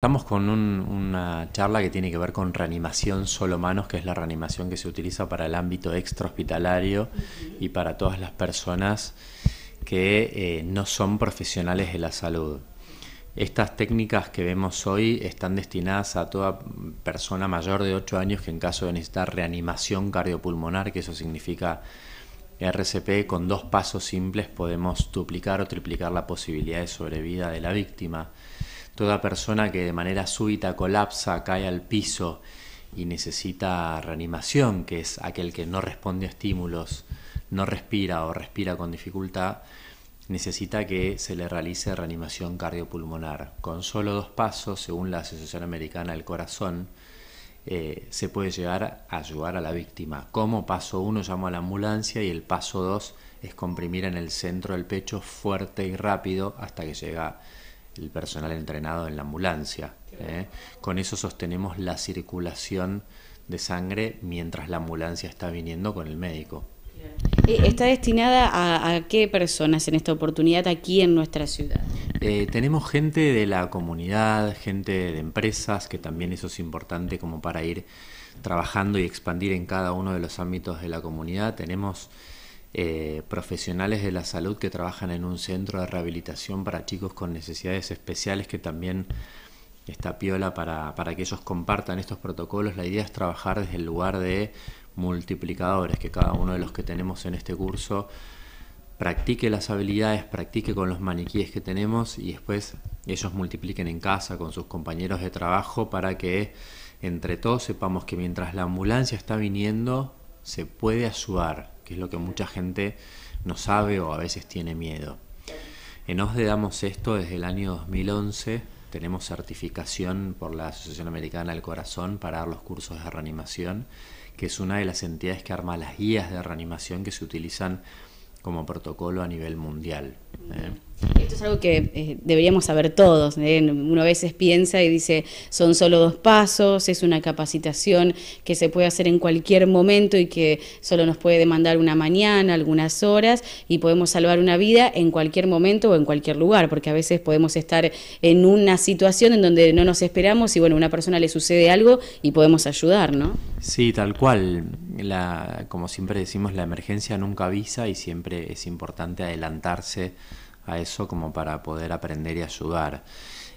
Estamos con una charla que tiene que ver con reanimación solo manos, que es la reanimación que se utiliza para el ámbito extrahospitalario y para todas las personas que eh, no son profesionales de la salud. Estas técnicas que vemos hoy están destinadas a toda persona mayor de 8 años que en caso de necesitar reanimación cardiopulmonar, que eso significa RCP, con dos pasos simples podemos duplicar o triplicar la posibilidad de sobrevida de la víctima. Toda persona que de manera súbita colapsa, cae al piso y necesita reanimación, que es aquel que no responde a estímulos, no respira o respira con dificultad, necesita que se le realice reanimación cardiopulmonar. Con solo dos pasos, según la Asociación Americana del Corazón, eh, se puede llegar a ayudar a la víctima. Como paso uno, llamo a la ambulancia y el paso dos es comprimir en el centro del pecho fuerte y rápido hasta que llega el personal entrenado en la ambulancia. ¿eh? Con eso sostenemos la circulación de sangre mientras la ambulancia está viniendo con el médico. Eh, ¿Está destinada a, qué personas en esta oportunidad aquí en nuestra ciudad? Eh, tenemos gente de la comunidad, gente de empresas, que también eso es importante como para ir trabajando y expandir en cada uno de los ámbitos de la comunidad. Tenemos eh, profesionales de la salud que trabajan en un centro de rehabilitación para chicos con necesidades especiales que también está piola para, para que ellos compartan estos protocolos. La idea es trabajar desde el lugar de multiplicadores, que cada uno de los que tenemos en este curso practique las habilidades, practique con los maniquíes que tenemos y después ellos multipliquen en casa con sus compañeros de trabajo para que entre todos sepamos que mientras la ambulancia está viniendo se puede ayudar, que es lo que mucha gente no sabe o a veces tiene miedo. En OSDE damos esto desde el año 2011, tenemos certificación por la Asociación Americana del Corazón para dar los cursos de reanimación, que es una de las entidades que arma las guías de reanimación que se utilizan como protocolo a nivel mundial. ¿eh? Esto es algo que eh, deberíamos saber todos. ¿eh? Uno a veces piensa y dice, son solo dos pasos, es una capacitación que se puede hacer en cualquier momento y que solo nos puede demandar una mañana, algunas horas, y podemos salvar una vida en cualquier momento o en cualquier lugar, porque a veces podemos estar en una situación en donde no nos esperamos y bueno, a una persona le sucede algo y podemos ayudar, ¿no? Sí, tal cual como siempre decimos, la emergencia nunca avisa y siempre es importante adelantarse a eso como para poder aprender y ayudar.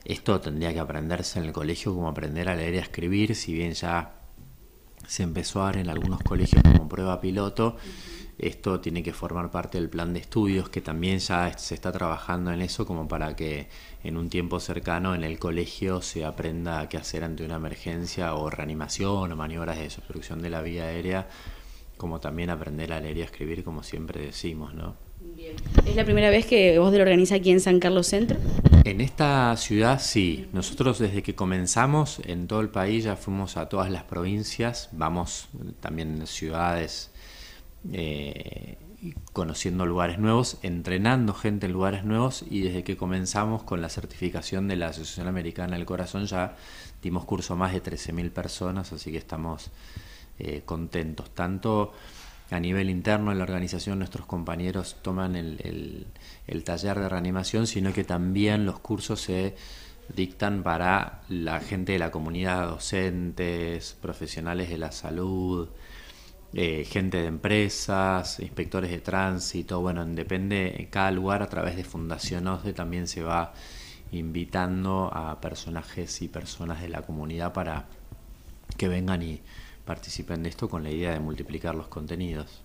Esto tendría que aprenderse en el colegio como aprender a leer y a escribir, si bien ya se empezó a dar en algunos colegios como prueba piloto. Esto tiene que formar parte del plan de estudios, que también ya se está trabajando en eso como para que en un tiempo cercano en el colegio se aprenda qué hacer ante una emergencia o reanimación o maniobras de desobstrucción de la vía aérea, como también aprender a leer y a escribir, como siempre decimos, ¿no? Bien. ¿Es la primera vez que vos lo organiza aquí en San Carlos Centro? En esta ciudad sí. Nosotros desde que comenzamos en todo el país ya fuimos a todas las provincias, vamos también ciudades eh, conociendo lugares nuevos, entrenando gente en lugares nuevos y desde que comenzamos con la certificación de la Asociación Americana del Corazón ya dimos curso a más de 13.000 personas, así que estamos eh, contentos. Tanto a nivel interno en la organización nuestros compañeros toman el taller de reanimación, sino que también los cursos se dictan para la gente de la comunidad, docentes, profesionales de la salud, eh, gente de empresas, inspectores de tránsito, bueno, depende, en cada lugar a través de Fundación OSDE también se va invitando a personajes y personas de la comunidad para que vengan y participen de esto con la idea de multiplicar los contenidos.